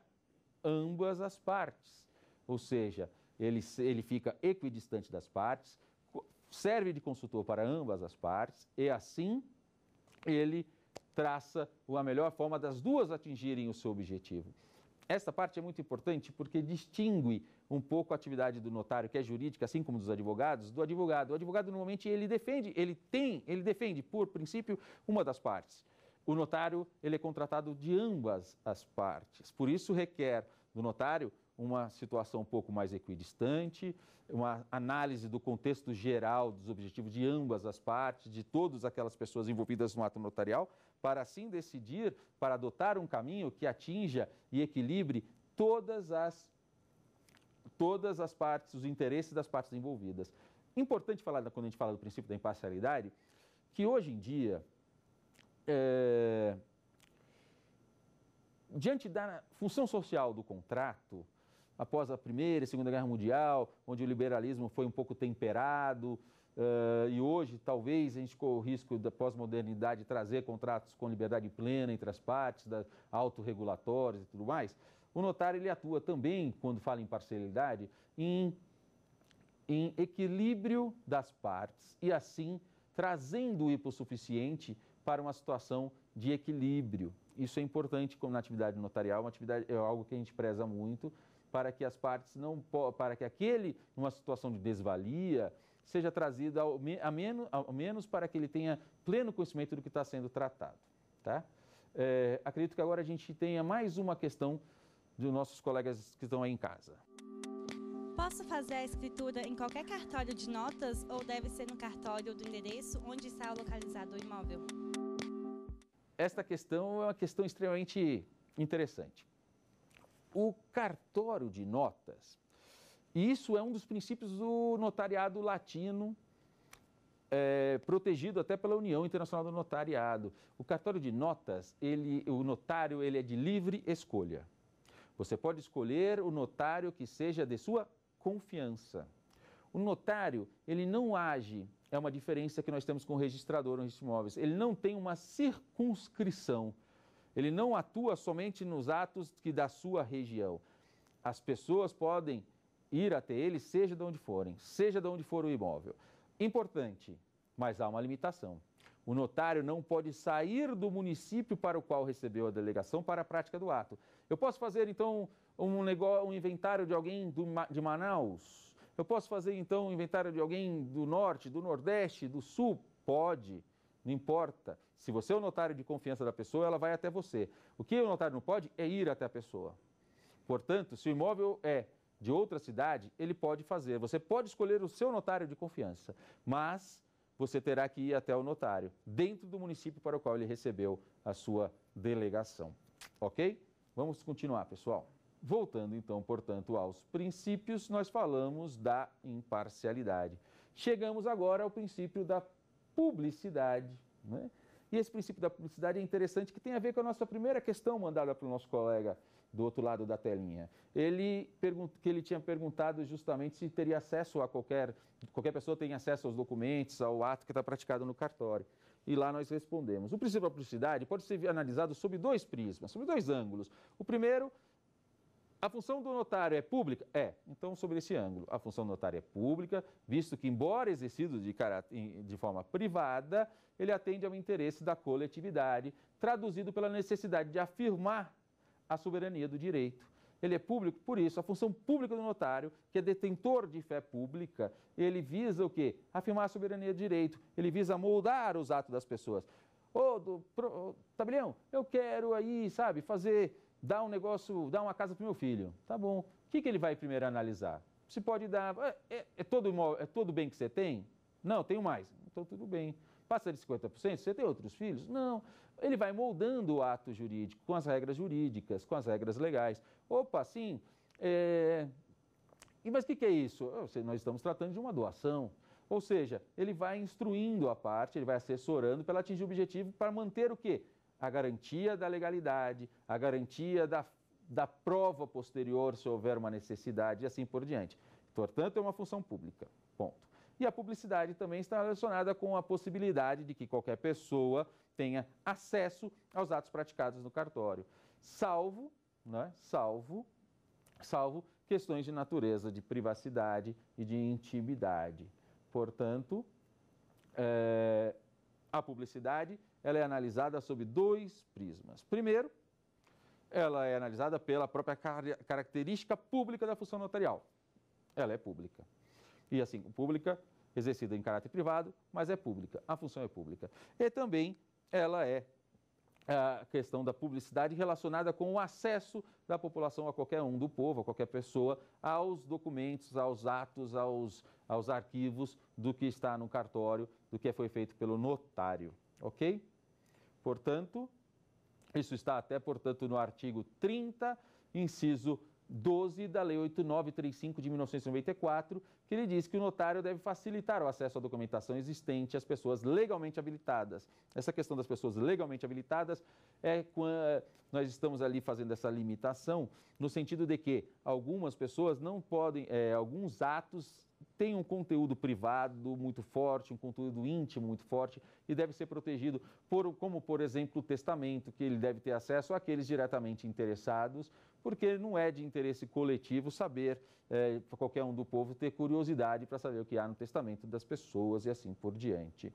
A: ambas as partes ou seja, ele, ele fica equidistante das partes, serve de consultor para ambas as partes e assim ele traça a melhor forma das duas atingirem o seu objetivo. Esta parte é muito importante porque distingue um pouco a atividade do notário, que é jurídica, assim como dos advogados, do advogado. O advogado normalmente ele defende, ele tem, ele defende por princípio uma das partes. O notário, ele é contratado de ambas as partes. Por isso requer do notário uma situação um pouco mais equidistante, uma análise do contexto geral dos objetivos de ambas as partes, de todas aquelas pessoas envolvidas no ato notarial, para assim decidir, para adotar um caminho que atinja e equilibre todas as todas as partes, os interesses das partes envolvidas. Importante falar, quando a gente fala do princípio da imparcialidade, que hoje em dia, é, diante da função social do contrato, após a Primeira e Segunda Guerra Mundial, onde o liberalismo foi um pouco temperado, uh, e hoje talvez a gente corra o risco da pós-modernidade trazer contratos com liberdade plena entre as partes, da, autorregulatórios e tudo mais. O notário ele atua também, quando fala em parcialidade, em, em equilíbrio das partes e assim trazendo o hipossuficiente para uma situação de equilíbrio. Isso é importante como na atividade notarial, uma atividade, é algo que a gente preza muito para que as partes não para que aquele numa situação de desvalia seja trazido ao, a menos, ao menos para que ele tenha pleno conhecimento do que está sendo tratado, tá? É, acredito que agora a gente tenha mais uma questão dos nossos colegas que estão aí em casa. Posso fazer a escritura em qualquer cartório de notas ou deve ser no cartório do endereço onde está localizado o imóvel? Esta questão é uma questão extremamente interessante o cartório de notas. E isso é um dos princípios do notariado latino, é, protegido até pela União Internacional do Notariado. O cartório de notas, ele, o notário, ele é de livre escolha. Você pode escolher o notário que seja de sua confiança. O notário, ele não age, é uma diferença que nós temos com o registrador nos imóveis, ele não tem uma circunscrição. Ele não atua somente nos atos que da sua região. As pessoas podem ir até ele, seja de onde forem, seja de onde for o imóvel. Importante, mas há uma limitação. O notário não pode sair do município para o qual recebeu a delegação para a prática do ato. Eu posso fazer, então, um, negócio, um inventário de alguém do, de Manaus? Eu posso fazer, então, um inventário de alguém do norte, do nordeste, do sul? Pode. Não importa. Se você é o notário de confiança da pessoa, ela vai até você. O que o notário não pode é ir até a pessoa. Portanto, se o imóvel é de outra cidade, ele pode fazer. Você pode escolher o seu notário de confiança, mas você terá que ir até o notário, dentro do município para o qual ele recebeu a sua delegação. Ok? Vamos continuar, pessoal. Voltando então, portanto, aos princípios, nós falamos da imparcialidade. Chegamos agora ao princípio da publicidade. Né? E esse princípio da publicidade é interessante que tem a ver com a nossa primeira questão mandada para o nosso colega do outro lado da telinha. Ele que ele tinha perguntado justamente se teria acesso a qualquer qualquer pessoa tem acesso aos documentos, ao ato que está praticado no cartório. E lá nós respondemos. O princípio da publicidade pode ser analisado sob dois prismas, sob dois ângulos. O primeiro a função do notário é pública? É. Então, sobre esse ângulo, a função do notário é pública, visto que, embora exercido de, de forma privada, ele atende ao interesse da coletividade, traduzido pela necessidade de afirmar a soberania do direito. Ele é público, por isso, a função pública do notário, que é detentor de fé pública, ele visa o quê? Afirmar a soberania do direito, ele visa moldar os atos das pessoas. Ô, oh, do, pro, oh, Tabelião, eu quero aí, sabe, fazer dá um negócio, dá uma casa para o meu filho. Tá bom. O que, que ele vai primeiro analisar? Se pode dar. É, é, é todo é todo bem que você tem? Não, tenho mais. Então tudo bem. Passa de 50%, você tem outros filhos? Não. Ele vai moldando o ato jurídico com as regras jurídicas, com as regras legais. Opa, sim. É... E, mas o que, que é isso? Oh, nós estamos tratando de uma doação. Ou seja, ele vai instruindo a parte, ele vai assessorando para ela atingir o objetivo para manter o quê? a garantia da legalidade, a garantia da, da prova posterior se houver uma necessidade e assim por diante. Portanto, é uma função pública. Ponto. E a publicidade também está relacionada com a possibilidade de que qualquer pessoa tenha acesso aos atos praticados no cartório, salvo, né, salvo, salvo questões de natureza de privacidade e de intimidade. Portanto, é, a publicidade ela é analisada sob dois prismas. Primeiro, ela é analisada pela própria característica pública da função notarial. Ela é pública. E assim, pública, exercida em caráter privado, mas é pública. A função é pública. E também ela é a questão da publicidade relacionada com o acesso da população a qualquer um, do povo, a qualquer pessoa, aos documentos, aos atos, aos, aos arquivos do que está no cartório, do que foi feito pelo notário. Ok? Portanto, isso está até, portanto, no artigo 30, inciso 12 da Lei 8935 de 1994, que ele diz que o notário deve facilitar o acesso à documentação existente às pessoas legalmente habilitadas. Essa questão das pessoas legalmente habilitadas é quando nós estamos ali fazendo essa limitação no sentido de que algumas pessoas não podem, é, alguns atos tem um conteúdo privado muito forte, um conteúdo íntimo muito forte e deve ser protegido, por, como por exemplo o testamento, que ele deve ter acesso àqueles diretamente interessados, porque não é de interesse coletivo saber, é, eh, para qualquer um do povo ter curiosidade para saber o que há no testamento das pessoas e assim por diante.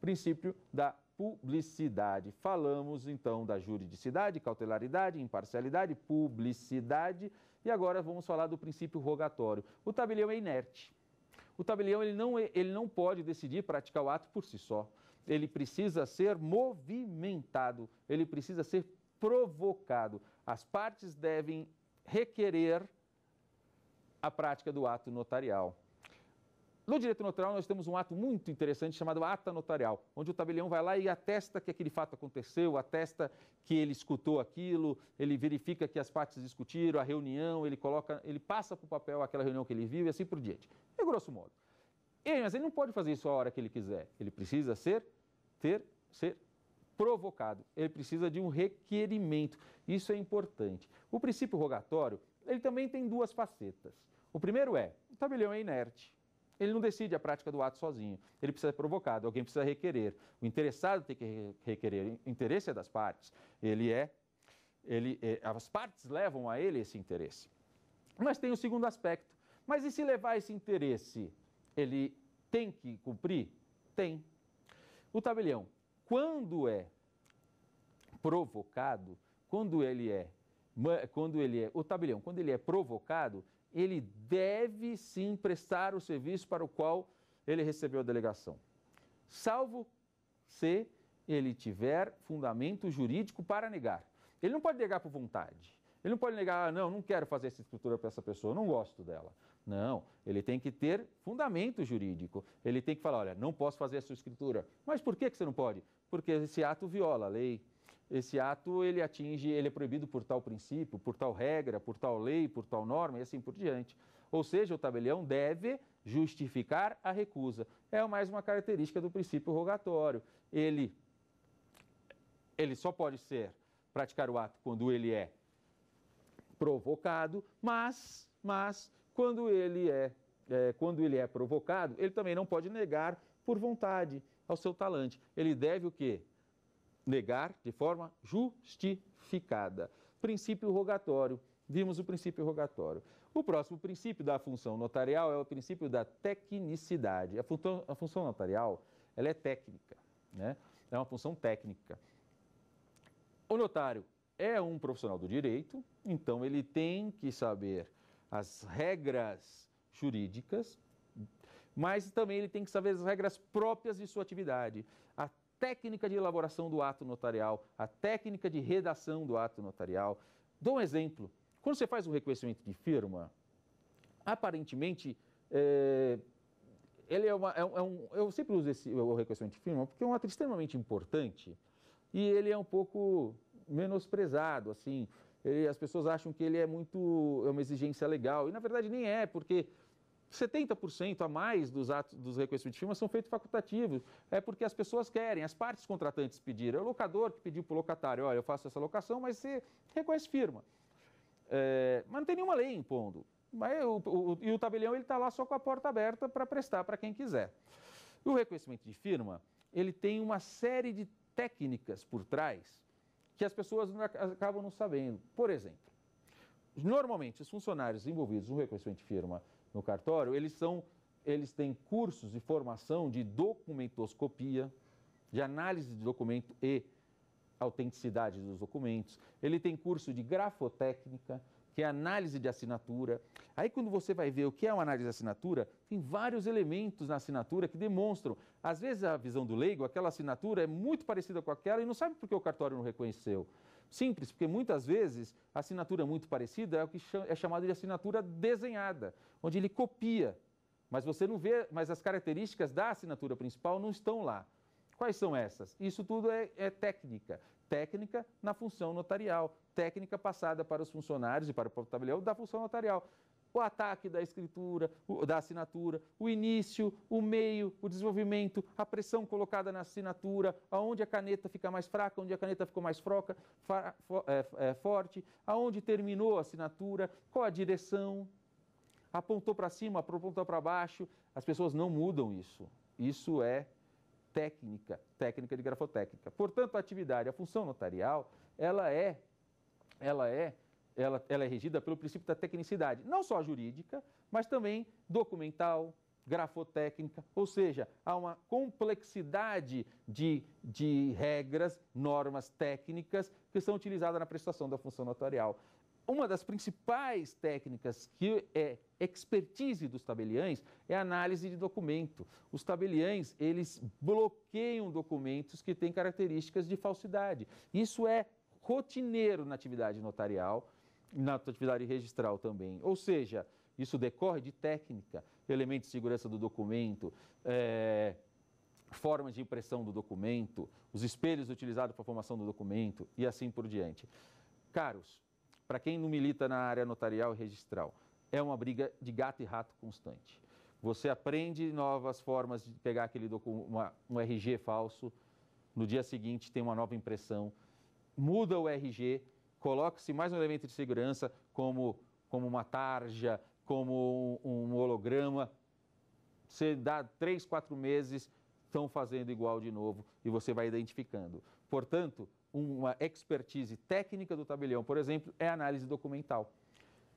A: Princípio da publicidade. Falamos então da juridicidade, cautelaridade, imparcialidade, publicidade e agora vamos falar do princípio rogatório. O tabelião é inerte o tabelião ele não, é, ele não pode decidir praticar o ato por si só. Ele precisa ser movimentado, ele precisa ser provocado. As partes devem requerer a prática do ato notarial. No direito notarial, nós temos um ato muito interessante chamado ata notarial, onde o tabelião vai lá e atesta que aquele fato aconteceu, atesta que ele escutou aquilo, ele verifica que as partes discutiram, a reunião, ele coloca, ele passa para o papel aquela reunião que ele viu e assim por diante. É grosso modo. mas ele não pode fazer isso a hora que ele quiser. Ele precisa ser, ter, ser provocado. Ele precisa de um requerimento. Isso é importante. O princípio rogatório, ele também tem duas facetas. O primeiro é, o tabelião é inerte ele não decide a prática do ato sozinho. Ele precisa ser provocado, alguém precisa requerer. O interessado tem que requerer. O interesse é das partes. Ele é. Ele, é, as partes levam a ele esse interesse. Mas tem o segundo aspecto. Mas e se levar esse interesse, ele tem que cumprir? Tem. O tabelião, quando é provocado, quando ele é, quando ele é, o tabelião, quando ele é provocado, ele deve sim prestar o serviço para o qual ele recebeu a delegação, salvo se ele tiver fundamento jurídico para negar. Ele não pode negar por vontade. Ele não pode negar, ah, não, não quero fazer essa escritura para essa pessoa, não gosto dela. Não, ele tem que ter fundamento jurídico. Ele tem que falar, olha, não posso fazer essa escritura. Mas por que, que você não pode? Porque esse ato viola a lei, esse ato ele atinge, ele é proibido por tal princípio, por tal regra, por tal lei, por tal norma e assim por diante. Ou seja, o tabelião deve justificar a recusa. É mais uma característica do princípio rogatório. Ele ele só pode ser praticar o ato quando ele é provocado, mas mas quando ele é, é quando ele é provocado, ele também não pode negar por vontade ao seu talante. Ele deve o quê? negar de forma justificada. Princípio rogatório. Vimos o princípio rogatório. O próximo princípio da função notarial é o princípio da tecnicidade. A função, a função notarial ela é técnica, né? é uma função técnica. O notário é um profissional do direito, então ele tem que saber as regras jurídicas, mas também ele tem que saber as regras próprias de sua atividade. A técnica de elaboração do ato notarial, a técnica de redação do ato notarial. Dou um exemplo. Quando você faz um reconhecimento de firma, aparentemente, é, ele é, uma, é, é, um, eu sempre uso esse, o reconhecimento de firma porque é um ato extremamente importante e ele é um pouco menosprezado, assim, ele, as pessoas acham que ele é muito, é uma exigência legal, e na verdade nem é, porque 70% a mais dos atos dos reconhecimentos de firma são feitos facultativos. É porque as pessoas querem, as partes contratantes pediram. É o locador que pediu para o locatário, olha, eu faço essa locação, mas você reconhece firma. É, mas não tem nenhuma lei impondo. Mas o, o, e o tabelião ele está lá só com a porta aberta para prestar para quem quiser. O reconhecimento de firma, ele tem uma série de técnicas por trás que as pessoas não, acabam não sabendo. Por exemplo, normalmente os funcionários envolvidos no reconhecimento de firma no cartório, eles são eles têm cursos de formação de documentoscopia, de análise de documento e autenticidade dos documentos. Ele tem curso de grafotécnica, que é análise de assinatura. Aí quando você vai ver o que é uma análise de assinatura, tem vários elementos na assinatura que demonstram. Às vezes a visão do leigo, aquela assinatura é muito parecida com aquela e não sabe por que o cartório não reconheceu. Simples, porque muitas vezes a assinatura é muito parecida é o que é chamado de assinatura desenhada, onde ele copia, mas você não vê, mas as características da assinatura principal não estão lá. Quais são essas? Isso tudo é, é técnica. Técnica na função notarial, técnica passada para os funcionários e para o próprio tabelião da função notarial o ataque da escritura, da assinatura, o início, o meio, o desenvolvimento, a pressão colocada na assinatura, aonde a caneta fica mais fraca, onde a caneta ficou mais froca, é, é, forte, aonde terminou a assinatura, qual a direção, apontou para cima, apontou para baixo. As pessoas não mudam isso. Isso é técnica, técnica de grafotécnica. Portanto, a atividade, a função notarial, ela é, ela é ela, ela é regida pelo princípio da tecnicidade, não só jurídica, mas também documental, grafotécnica, ou seja, há uma complexidade de, de regras, normas técnicas que são utilizadas na prestação da função notarial. Uma das principais técnicas que é expertise dos tabeliães é a análise de documento. Os tabeliães, eles bloqueiam documentos que têm características de falsidade. Isso é rotineiro na atividade notarial na atividade registral também. Ou seja, isso decorre de técnica, elementos de segurança do documento, é, formas de impressão do documento, os espelhos utilizados para a formação do documento e assim por diante. Caros, para quem não milita na área notarial e registral, é uma briga de gato e rato constante. Você aprende novas formas de pegar aquele uma, um RG falso, no dia seguinte tem uma nova impressão, muda o RG, coloca-se mais um elemento de segurança, como, como uma tarja, como um, um holograma. Você dá três, quatro meses, estão fazendo igual de novo e você vai identificando. Portanto, uma expertise técnica do tabelião, por exemplo, é análise documental.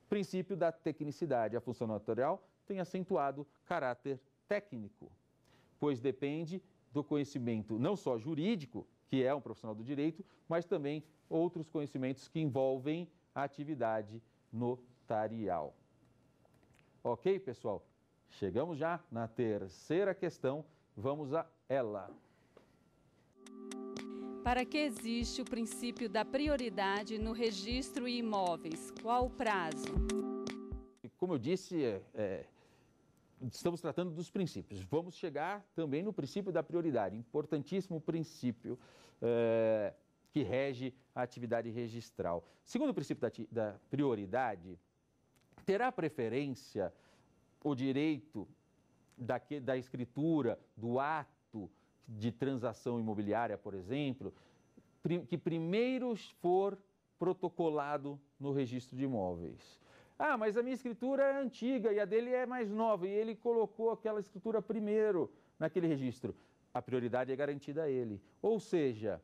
A: Princípio da tecnicidade. A função notarial tem acentuado caráter técnico, pois depende do conhecimento não só jurídico, que é um profissional do direito, mas também outros conhecimentos que envolvem a atividade notarial. Ok, pessoal? Chegamos já na terceira questão, vamos a ela. Para que existe o princípio da prioridade no registro de imóveis? Qual o prazo? Como eu disse, é, é estamos tratando dos princípios. Vamos chegar também no princípio da prioridade, importantíssimo princípio é, que rege a atividade registral. Segundo o princípio da, da prioridade, terá preferência o direito da, da escritura, do ato de transação imobiliária, por exemplo, que primeiro for protocolado no registro de imóveis. Ah, mas a minha escritura é antiga e a dele é mais nova, e ele colocou aquela escritura primeiro naquele registro. A prioridade é garantida a ele. Ou seja,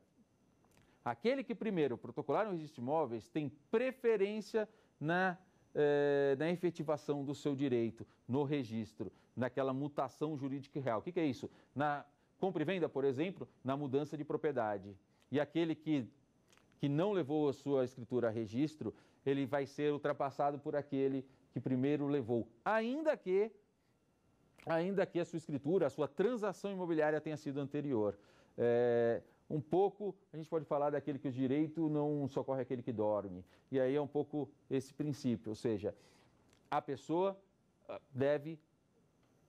A: aquele que primeiro protocolar um registro de imóveis tem preferência na, eh, na efetivação do seu direito, no registro, naquela mutação jurídica real. O que, que é isso? Na compra e venda, por exemplo, na mudança de propriedade. E aquele que que não levou a sua escritura a registro, ele vai ser ultrapassado por aquele que primeiro levou. Ainda que ainda que a sua escritura, a sua transação imobiliária tenha sido anterior. É, um pouco, a gente pode falar daquele que o direito não socorre aquele que dorme. E aí é um pouco esse princípio, ou seja, a pessoa ah, deve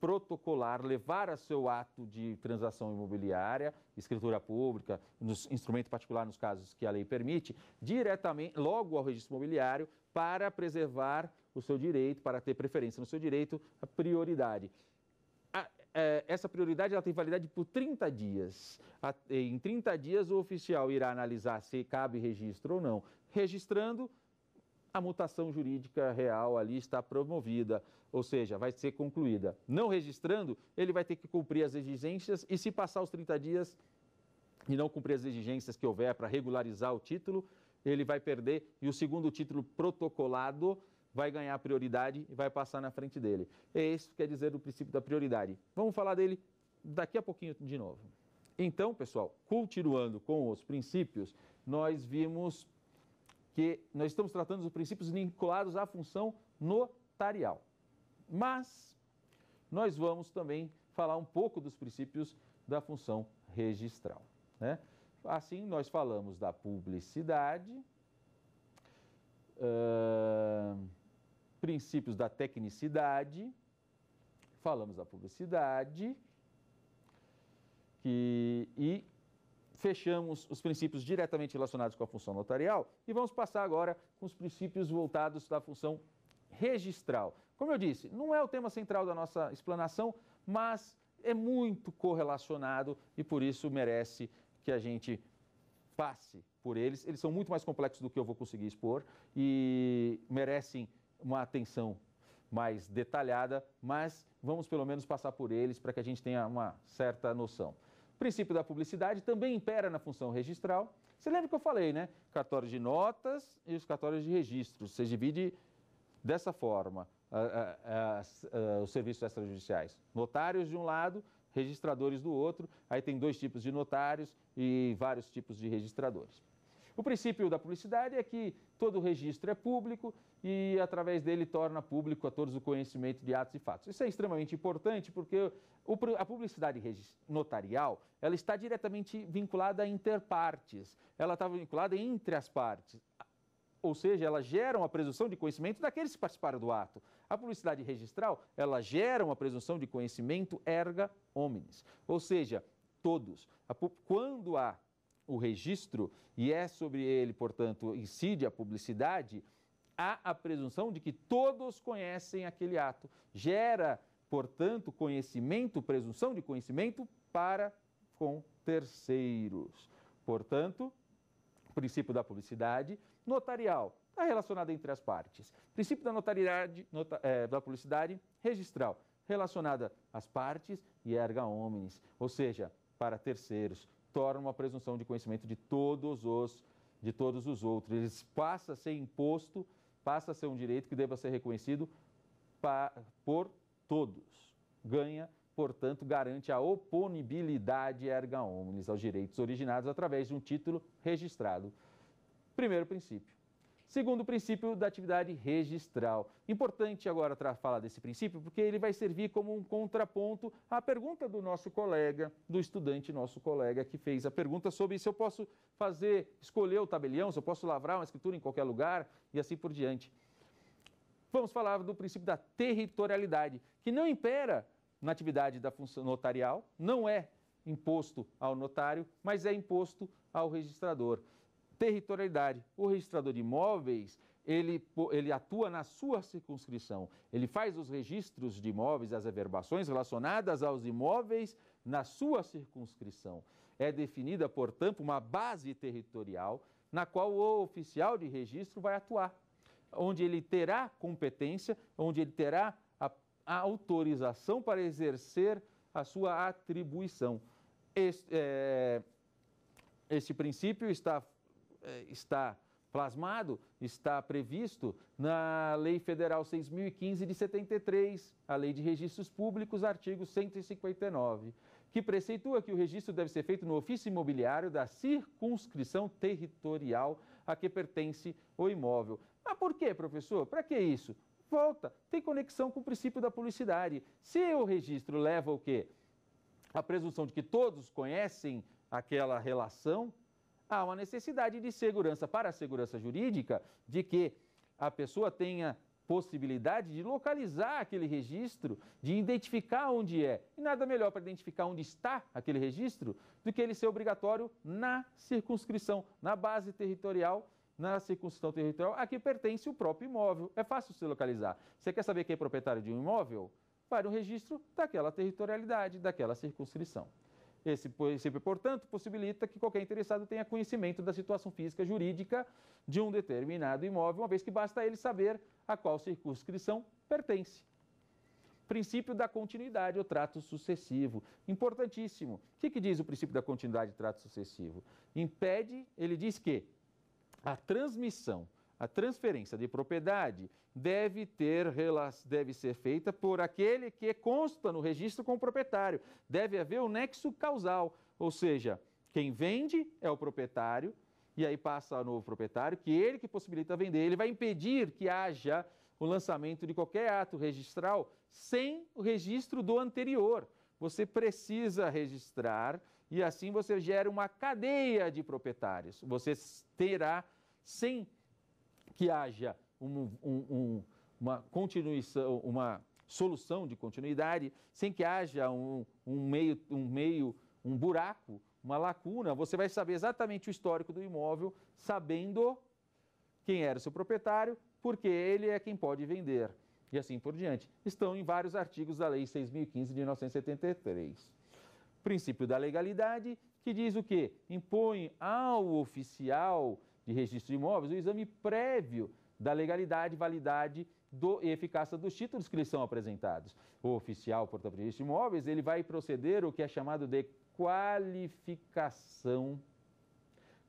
A: protocolar, levar a seu ato de transação imobiliária, escritura pública, nos, instrumento particular nos casos que a lei permite, diretamente, logo ao registro imobiliário, para preservar o seu direito, para ter preferência no seu direito, a prioridade. A, é, essa prioridade ela tem validade por 30 dias. A, em 30 dias, o oficial irá analisar se cabe registro ou não. Registrando, a mutação jurídica real ali está promovida, ou seja, vai ser concluída. Não registrando, ele vai ter que cumprir as exigências e se passar os 30 dias e não cumprir as exigências que houver para regularizar o título, ele vai perder e o segundo título protocolado vai ganhar prioridade e vai passar na frente dele. É isso que quer dizer o princípio da prioridade. Vamos falar dele daqui a pouquinho de novo. Então, pessoal, continuando com os princípios, nós vimos que nós estamos tratando dos princípios vinculados à função notarial. Mas nós vamos também falar um pouco dos princípios da função registral. Né? Assim, nós falamos da publicidade, uh, princípios da tecnicidade, falamos da publicidade que, e fechamos os princípios diretamente relacionados com a função notarial e vamos passar agora com os princípios voltados da função registral. Como eu disse, não é o tema central da nossa explanação, mas é muito correlacionado e por isso merece que a gente passe por eles. Eles são muito mais complexos do que eu vou conseguir expor e merecem uma atenção mais detalhada, mas vamos pelo menos passar por eles para que a gente tenha uma certa noção princípio da publicidade também impera na função registral. Você lembra que eu falei, né? Cartórios de notas e os cartórios de registros. Você divide dessa forma os serviços extrajudiciais. Notários de um lado, registradores do outro. Aí tem dois tipos de notários e vários tipos de registradores. O princípio da publicidade é que todo registro é público e, através dele, torna público a todos o conhecimento de atos e fatos. Isso é extremamente importante porque a publicidade notarial ela está diretamente vinculada a interpartes, ela está vinculada entre as partes ou seja, elas geram a presunção de conhecimento daqueles que participaram do ato. A publicidade registral, ela gera uma presunção de conhecimento erga omnes, ou seja, todos. Quando há o registro e é sobre ele, portanto, incide a publicidade, há a presunção de que todos conhecem aquele ato. Gera, portanto, conhecimento, presunção de conhecimento para com terceiros. Portanto, o princípio da publicidade notarial está relacionado entre as partes. O princípio da notariedade, nota, é, da publicidade registral relacionada às partes e erga omnes, ou seja, para terceiros torna uma presunção de conhecimento de todos os de todos os outros. Ele passa a ser imposto, passa a ser um direito que deva ser reconhecido pa, por todos. Ganha, portanto, garante a oponibilidade erga omnes aos direitos originados através de um título registrado. Primeiro princípio. Segundo o princípio da atividade registral. Importante agora falar desse princípio, porque ele vai servir como um contraponto à pergunta do nosso colega, do estudante, nosso colega, que fez a pergunta sobre se eu posso fazer, escolher o tabelião, se eu posso lavrar uma escritura em qualquer lugar e assim por diante. Vamos falar do princípio da territorialidade, que não impera na atividade da função notarial, não é imposto ao notário, mas é imposto ao registrador territorialidade. O registrador de imóveis, ele, ele atua na sua circunscrição. Ele faz os registros de imóveis, as averbações relacionadas aos imóveis na sua circunscrição. É definida, portanto, uma base territorial na qual o oficial de registro vai atuar, onde ele terá competência, onde ele terá a, a autorização para exercer a sua atribuição. Este, é, este princípio está eh, está plasmado, está previsto na Lei Federal 6015 de 73, a Lei de Registros Públicos, artigo 159, que preceitua que o registro deve ser feito no ofício imobiliário da circunscrição territorial a que pertence o imóvel. Mas por que, professor? Para que isso? Volta, tem conexão com o princípio da publicidade. Se o registro leva o quê? A presunção de que todos conhecem aquela relação, há uma necessidade de segurança para a segurança jurídica de que a pessoa tenha possibilidade de localizar aquele registro, de identificar onde é. E nada melhor para identificar onde está aquele registro do que ele ser obrigatório na circunscrição, na base territorial, na circunscrição territorial a que pertence o próprio imóvel. É fácil se localizar. Você quer saber quem é proprietário de um imóvel? Vai no registro daquela territorialidade, daquela circunscrição. Esse princípio, portanto, possibilita que qualquer interessado tenha conhecimento da situação física jurídica de um determinado imóvel, uma vez que basta ele saber a qual circunscrição pertence. Princípio da continuidade ou trato sucessivo. Importantíssimo. O que, que diz o princípio da continuidade e trato sucessivo? Impede, ele diz que a transmissão a transferência de propriedade deve, ter, deve ser feita por aquele que consta no registro com o proprietário. Deve haver o um nexo causal, ou seja, quem vende é o proprietário, e aí passa ao novo proprietário, que ele que possibilita vender, ele vai impedir que haja o lançamento de qualquer ato registral sem o registro do anterior. Você precisa registrar e assim você gera uma cadeia de proprietários. Você terá sem que haja um, um, uma continuação, uma solução de continuidade, sem que haja um, um, meio, um meio, um buraco, uma lacuna. Você vai saber exatamente o histórico do imóvel, sabendo quem era o seu proprietário, porque ele é quem pode vender e assim por diante. Estão em vários artigos da Lei 6.015 de 1973. Princípio da legalidade, que diz o quê? Impõe ao oficial de registro de imóveis o exame prévio da legalidade, validade do, e eficácia dos títulos que lhes são apresentados. O oficial portador de imóveis ele vai proceder o que é chamado de qualificação.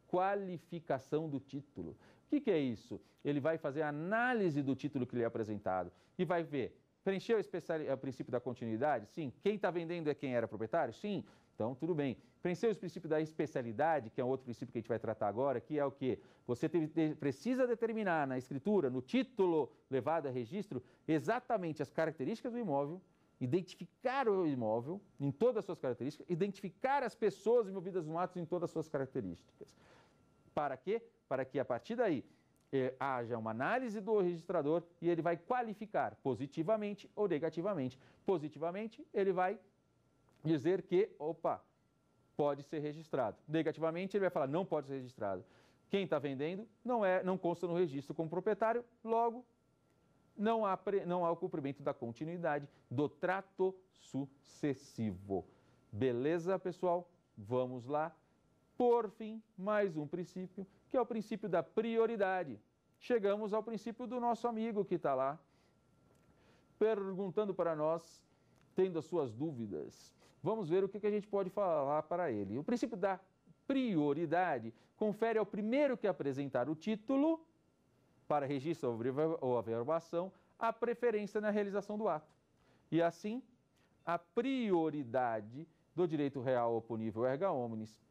A: Qualificação do título. O que, que é isso? Ele vai fazer a análise do título que lhe é apresentado e vai ver Preencheu o princípio da continuidade? Sim. Quem está vendendo é quem era proprietário? Sim. Então, tudo bem. Pensei os princípios da especialidade, que é um outro princípio que a gente vai tratar agora, que é o que você teve, precisa determinar na escritura, no título levado a registro, exatamente as características do imóvel, identificar o imóvel em todas as suas características, identificar as pessoas envolvidas no ato em todas as suas características. Para quê? Para que a partir daí eh, haja uma análise do registrador e ele vai qualificar positivamente ou negativamente. Positivamente, ele vai dizer que, opa, pode ser registrado. Negativamente, ele vai falar não pode ser registrado. Quem está vendendo não é, não consta no registro como proprietário, logo não há, não há o cumprimento da continuidade do trato sucessivo. Beleza, pessoal? Vamos lá. Por fim, mais um princípio, que é o princípio da prioridade. Chegamos ao princípio do nosso amigo que está lá, perguntando para nós, tendo as suas dúvidas. Vamos ver o que a gente pode falar para ele. O princípio da prioridade confere ao primeiro que apresentar o título para registro ou averbação a preferência na realização do ato. E assim, a prioridade do direito real oponível erga omnes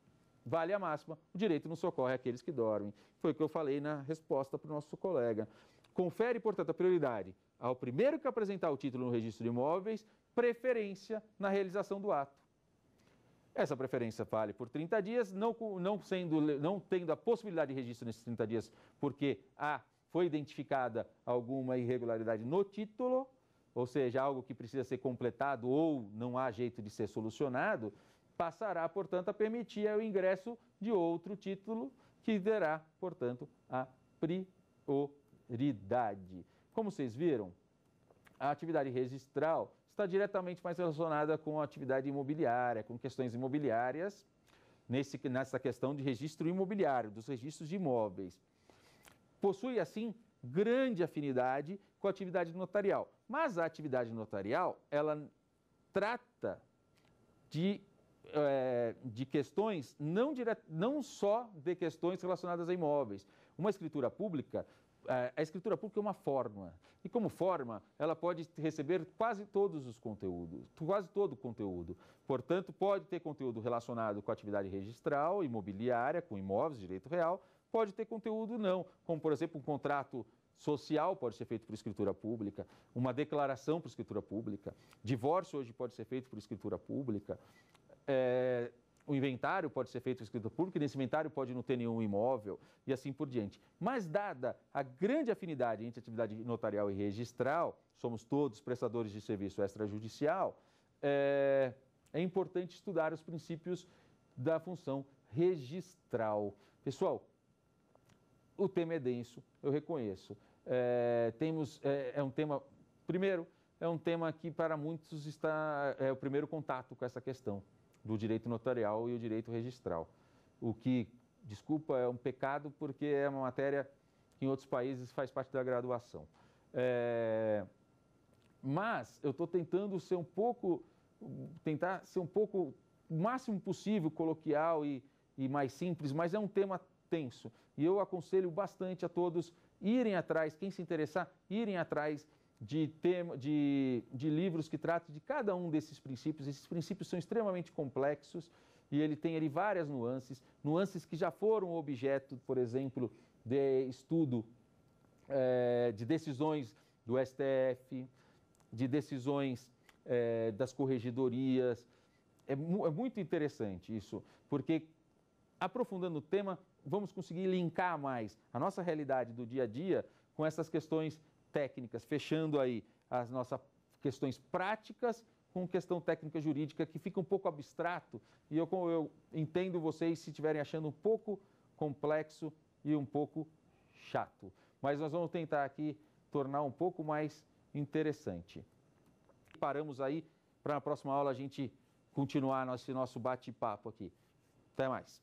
A: vale a máxima, o direito não socorre aqueles que dormem. Foi o que eu falei na resposta para o nosso colega. Confere, portanto, a prioridade ao primeiro que apresentar o título no registro de imóveis preferência na realização do ato. Essa preferência vale por 30 dias, não, não, sendo, não tendo a possibilidade de registro nesses 30 dias, porque a foi identificada alguma irregularidade no título, ou seja, algo que precisa ser completado ou não há jeito de ser solucionado, passará, portanto, a permitir o ingresso de outro título que terá, portanto, a prioridade. Como vocês viram, a atividade registral está diretamente mais relacionada com a atividade imobiliária, com questões imobiliárias, nesse, nessa questão de registro imobiliário, dos registros de imóveis. Possui, assim, grande afinidade com a atividade notarial. Mas a atividade notarial, ela trata de, é, de questões, não, dire... não só de questões relacionadas a imóveis. Uma escritura pública a escritura pública é uma forma. E como forma, ela pode receber quase todos os conteúdos, quase todo o conteúdo. Portanto, pode ter conteúdo relacionado com atividade registral, imobiliária, com imóveis, direito real, pode ter conteúdo não, como por exemplo um contrato social pode ser feito por escritura pública, uma declaração por escritura pública, divórcio hoje pode ser feito por escritura pública. É, o inventário pode ser feito escrito público, e nesse inventário pode não ter nenhum imóvel e assim por diante. Mas, dada a grande afinidade entre atividade notarial e registral, somos todos prestadores de serviço extrajudicial, é, é importante estudar os princípios da função registral. Pessoal, o tema é denso, eu reconheço. É, temos, é, é um tema, primeiro, é um tema que para muitos está, é o primeiro contato com essa questão do direito notarial e o direito registral. O que, desculpa, é um pecado porque é uma matéria que em outros países faz parte da graduação. É... Mas eu estou tentando ser um pouco, tentar ser um pouco, o máximo possível, coloquial e, e mais simples, mas é um tema tenso. E eu aconselho bastante a todos irem atrás, quem se interessar, irem atrás de, tema, de, de livros que tratam de cada um desses princípios. Esses princípios são extremamente complexos e ele tem ali várias nuances, nuances que já foram objeto, por exemplo, de estudo é, de decisões do STF, de decisões é, das corregedorias. É, mu é muito interessante isso, porque aprofundando o tema, vamos conseguir linkar mais a nossa realidade do dia a dia com essas questões técnicas, fechando aí as nossas questões práticas com questão técnica jurídica que fica um pouco abstrato e eu, eu entendo vocês se estiverem achando um pouco complexo e um pouco chato. Mas nós vamos tentar aqui tornar um pouco mais interessante. Paramos aí para a próxima aula a gente continuar nosso, nosso bate-papo aqui. Até mais.